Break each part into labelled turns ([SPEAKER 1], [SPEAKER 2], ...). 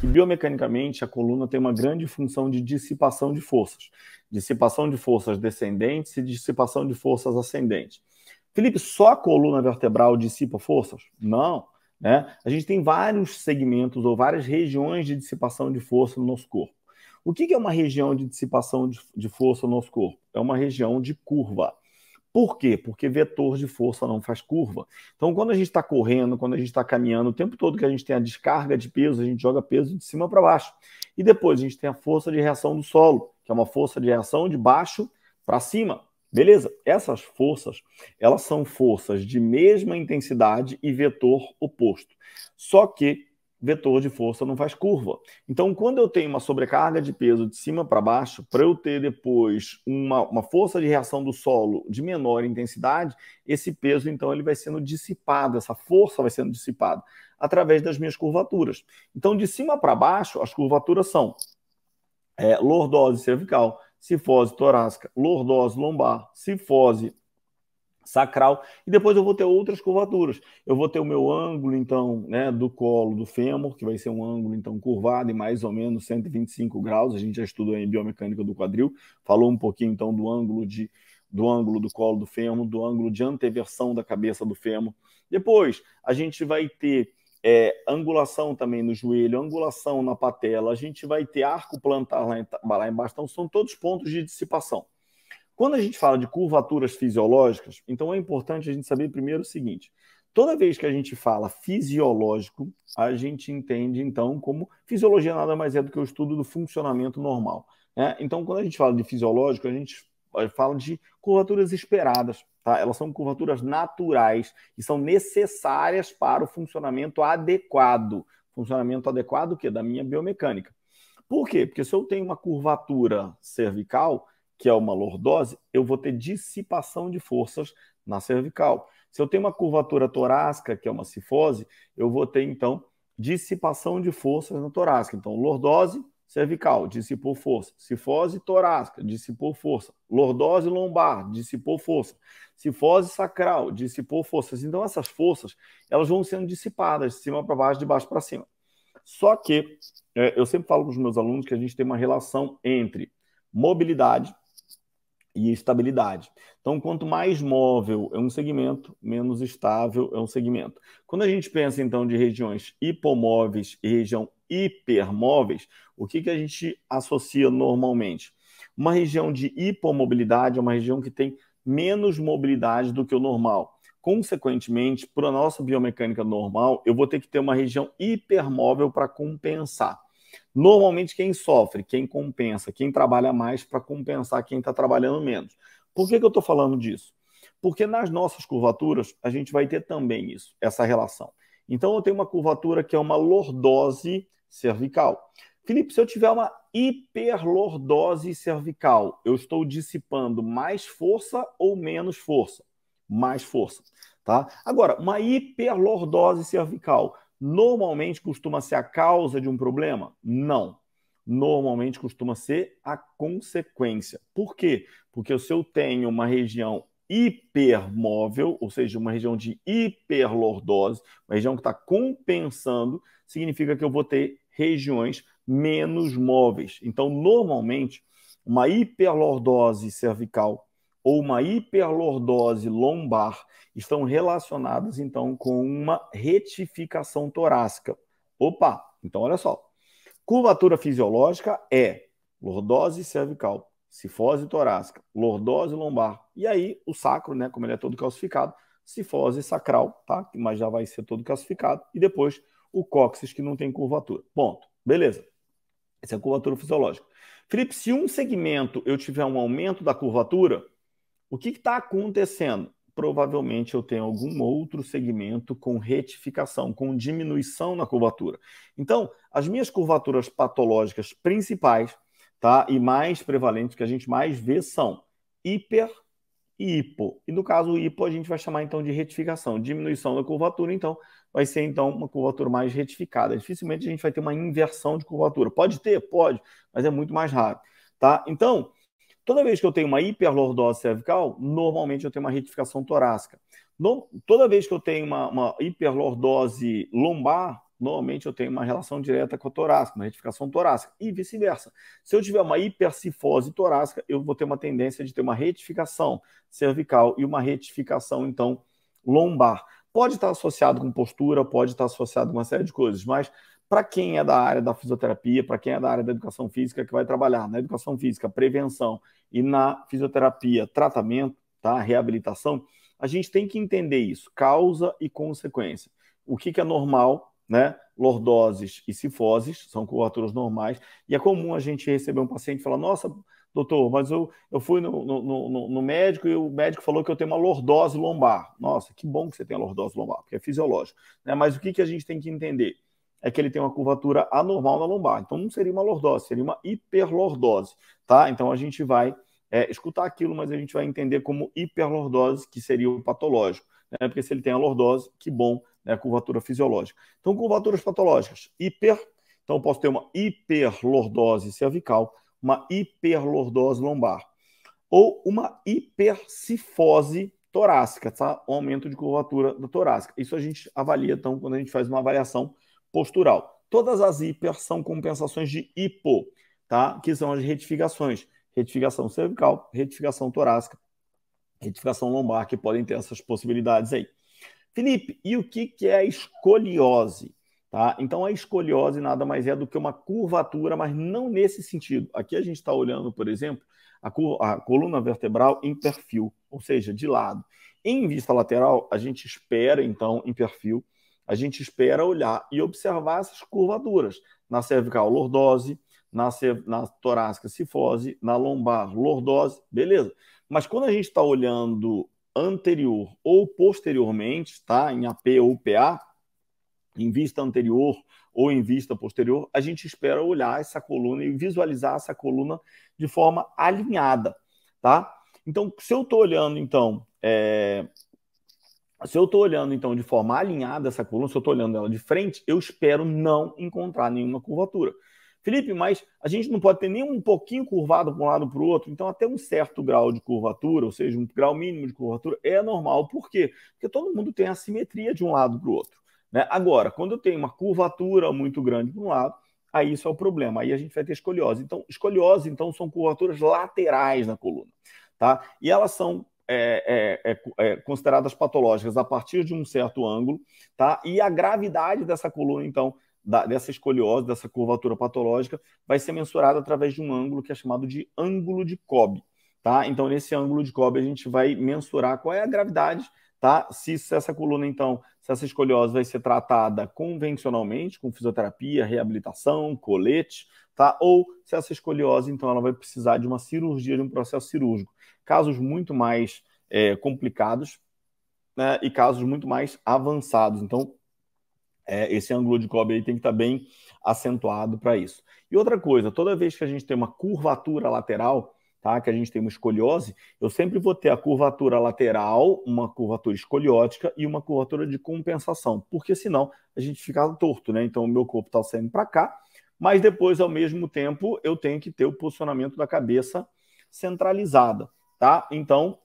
[SPEAKER 1] que biomecanicamente a coluna tem uma grande função de dissipação de forças, dissipação de forças descendentes e dissipação de forças ascendentes. Felipe, só a coluna vertebral dissipa forças? Não. Né? A gente tem vários segmentos ou várias regiões de dissipação de força no nosso corpo. O que, que é uma região de dissipação de, de força no nosso corpo? É uma região de curva. Por quê? Porque vetor de força não faz curva. Então, quando a gente está correndo, quando a gente está caminhando, o tempo todo que a gente tem a descarga de peso, a gente joga peso de cima para baixo. E depois a gente tem a força de reação do solo, que é uma força de reação de baixo para cima. Beleza? Essas forças, elas são forças de mesma intensidade e vetor oposto. Só que vetor de força não faz curva. Então, quando eu tenho uma sobrecarga de peso de cima para baixo, para eu ter depois uma, uma força de reação do solo de menor intensidade, esse peso, então, ele vai sendo dissipado, essa força vai sendo dissipada através das minhas curvaturas. Então, de cima para baixo, as curvaturas são é, lordose cervical, cifose torácica, lordose lombar, cifose sacral e depois eu vou ter outras curvaturas. Eu vou ter o meu ângulo então, né, do colo do fêmur, que vai ser um ângulo então curvado em mais ou menos 125 graus. A gente já estudou em biomecânica do quadril, falou um pouquinho então do ângulo de do ângulo do colo do fêmur, do ângulo de anteversão da cabeça do fêmur. Depois, a gente vai ter é, angulação também no joelho, angulação na patela, a gente vai ter arco plantar lá, em, lá embaixo, então são todos pontos de dissipação. Quando a gente fala de curvaturas fisiológicas, então é importante a gente saber primeiro o seguinte: toda vez que a gente fala fisiológico, a gente entende então como fisiologia nada mais é do que o estudo do funcionamento normal. Né? Então, quando a gente fala de fisiológico, a gente eh, fala de curvaturas esperadas, tá? Elas são curvaturas naturais e são necessárias para o funcionamento adequado. Funcionamento adequado que da minha biomecânica. Por quê? Porque se eu tenho uma curvatura cervical, que é uma lordose, eu vou ter dissipação de forças na cervical. Se eu tenho uma curvatura torácica, que é uma cifose, eu vou ter então dissipação de forças na torácica. Então, lordose cervical, dissipou força. Cifose torácica, dissipou força. Lordose lombar, dissipou força. Cifose sacral, dissipou forças. Então, essas forças, elas vão sendo dissipadas de cima para baixo, de baixo para cima. Só que é, eu sempre falo para os meus alunos que a gente tem uma relação entre mobilidade, e estabilidade. Então, quanto mais móvel é um segmento, menos estável é um segmento. Quando a gente pensa, então, de regiões hipomóveis e região hipermóveis, o que, que a gente associa normalmente? Uma região de hipomobilidade é uma região que tem menos mobilidade do que o normal. Consequentemente, para a nossa biomecânica normal, eu vou ter que ter uma região hipermóvel para compensar. Normalmente, quem sofre, quem compensa, quem trabalha mais para compensar quem está trabalhando menos. Por que, que eu estou falando disso? Porque nas nossas curvaturas, a gente vai ter também isso, essa relação. Então, eu tenho uma curvatura que é uma lordose cervical. Felipe, se eu tiver uma hiperlordose cervical, eu estou dissipando mais força ou menos força? Mais força, tá? Agora, uma hiperlordose cervical normalmente costuma ser a causa de um problema? Não. Normalmente costuma ser a consequência. Por quê? Porque se eu tenho uma região hipermóvel, ou seja, uma região de hiperlordose, uma região que está compensando, significa que eu vou ter regiões menos móveis. Então, normalmente, uma hiperlordose cervical ou uma hiperlordose lombar estão relacionadas então com uma retificação torácica. Opa, então olha só. Curvatura fisiológica é lordose cervical, cifose torácica, lordose lombar. E aí o sacro, né, como ele é todo calcificado, cifose sacral, tá? Mas já vai ser todo calcificado e depois o cóccix que não tem curvatura. Ponto. Beleza. Essa é a curvatura fisiológica. Felipe, se um segmento eu tiver um aumento da curvatura, o que está acontecendo? Provavelmente eu tenho algum outro segmento com retificação, com diminuição na curvatura. Então, as minhas curvaturas patológicas principais, tá? E mais prevalentes, que a gente mais vê, são hiper e hipo. E no caso, o hipo a gente vai chamar então de retificação, diminuição da curvatura, então vai ser então uma curvatura mais retificada. Dificilmente a gente vai ter uma inversão de curvatura. Pode ter? Pode, mas é muito mais raro, tá? Então, Toda vez que eu tenho uma hiperlordose cervical, normalmente eu tenho uma retificação torácica. No, toda vez que eu tenho uma, uma, hiperlordose lombar, normalmente eu tenho uma relação direta com a torácica, uma retificação torácica, e vice-versa. Se eu tiver uma hipercifose torácica, eu vou ter uma tendência de ter uma retificação cervical e uma retificação, então, lombar. Pode estar associado com postura, pode estar associado com uma série de coisas, mas para quem é da área da fisioterapia, para quem é da área da educação física, que vai trabalhar na educação física, prevenção e na fisioterapia, tratamento, tá? reabilitação, a gente tem que entender isso, causa e consequência. O que, que é normal, né? Lordoses e cifoses são curvaturas normais, e é comum a gente receber um paciente e falar: Nossa, doutor, mas eu, eu fui no, no, no, no, médico e o médico falou que eu tenho uma lordose lombar. Nossa, que bom que você tem a lordose lombar, porque é fisiológico. Né? Mas o que, que a gente tem que entender? é que ele tem uma curvatura anormal na lombar. Então não seria uma lordose, seria uma hiperlordose, tá? Então a gente vai é, escutar aquilo, mas a gente vai entender como hiperlordose, que seria o patológico. Né? Porque se ele tem a lordose, que bom, né? curvatura fisiológica. Então, curvaturas patológicas, hiper. Então, eu posso ter uma hiperlordose cervical, uma hiperlordose lombar, ou uma hipercifose torácica, tá? Um aumento de curvatura da torácica. Isso a gente avalia, então, quando a gente faz uma avaliação postural. Todas as hipers são compensações de hipo, tá? que são as retificações. Retificação cervical, retificação torácica, retificação lombar, que podem ter essas possibilidades aí. Felipe, e o que, que é a escoliose? Tá? Então, a escoliose nada mais é do que uma curvatura, mas não nesse sentido. Aqui a gente está olhando, por exemplo, a, a, coluna vertebral em perfil, ou seja, de lado. Em vista lateral, a gente espera, então, em perfil, a gente espera olhar e observar essas curvaturas. Na cervical, lordose, na, na torácica, cifose, na lombar, lordose, beleza. Mas quando a gente está olhando anterior ou posteriormente, tá? Em AP ou PA, em vista anterior ou em vista posterior, a gente espera olhar essa coluna e visualizar essa coluna de forma alinhada, tá? Então, se eu estou olhando, então, é, se eu estou olhando, então, de forma alinhada essa coluna, se eu estou olhando ela de frente, eu espero não encontrar nenhuma curvatura. Felipe, mas a gente não pode ter nem um pouquinho curvado para um lado para o outro, então até um certo grau de curvatura, ou seja, um grau mínimo de curvatura, é normal. Por quê? Porque todo mundo tem assimetria de um lado para o outro. Né? Agora, quando eu tenho uma curvatura muito grande para um lado, aí isso é o problema, aí a gente vai ter escoliose. Então, escoliose, então, são curvaturas laterais na coluna. Tá? E elas são é, é, é, é, consideradas patológicas a partir de um certo ângulo, tá? E a gravidade dessa coluna, então, da, dessa escoliose, dessa curvatura patológica, vai ser mensurada através de um ângulo que é chamado de ângulo de Cobb. Tá? Então, nesse ângulo de Cobb, a gente vai mensurar qual é a gravidade tá? Se, se essa coluna, então, se essa escoliose vai ser tratada convencionalmente, com fisioterapia, reabilitação, colete, tá? Ou se essa escoliose, então, ela vai precisar de uma cirurgia, de um processo cirúrgico. Casos muito mais é, complicados né, e casos muito mais avançados. Então, é, esse ângulo de Cobb aí tem que estar tá bem acentuado para isso. E outra coisa, toda vez que a gente tem uma curvatura lateral, tá? que a gente tem uma escoliose, eu sempre vou ter a curvatura lateral, uma curvatura escoliótica e uma curvatura de compensação, porque senão a gente fica torto, né? Então o meu corpo está saindo para cá, mas depois, ao mesmo tempo, eu tenho que ter o posicionamento da cabeça centralizada, tá? Então,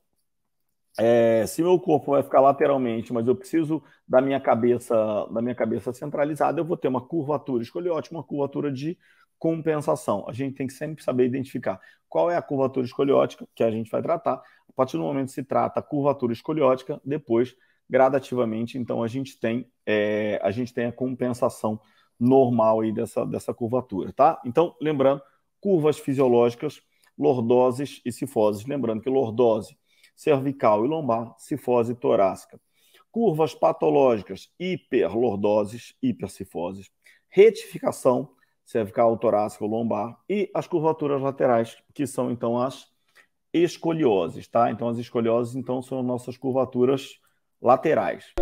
[SPEAKER 1] é, se meu corpo vai ficar lateralmente, mas eu preciso da minha cabeça da minha cabeça centralizada, eu vou ter uma curvatura escoliótica, uma curvatura de compensação. A gente tem que sempre saber identificar qual é a curvatura escoliótica que a gente vai tratar. A partir do momento que se trata a curvatura escoliótica, depois, gradativamente, então a gente tem, é, a, gente tem a compensação normal aí dessa, dessa curvatura, tá? Então, lembrando, curvas fisiológicas, lordoses e cifoses. Lembrando que lordose cervical e lombar, cifose torácica. Curvas patológicas, hiperlordoses, hipercifoses. Retificação, cervical, torácico, lombar, e as curvaturas laterais, que são então as escolioses, tá? Então as escolioses então são nossas curvaturas laterais.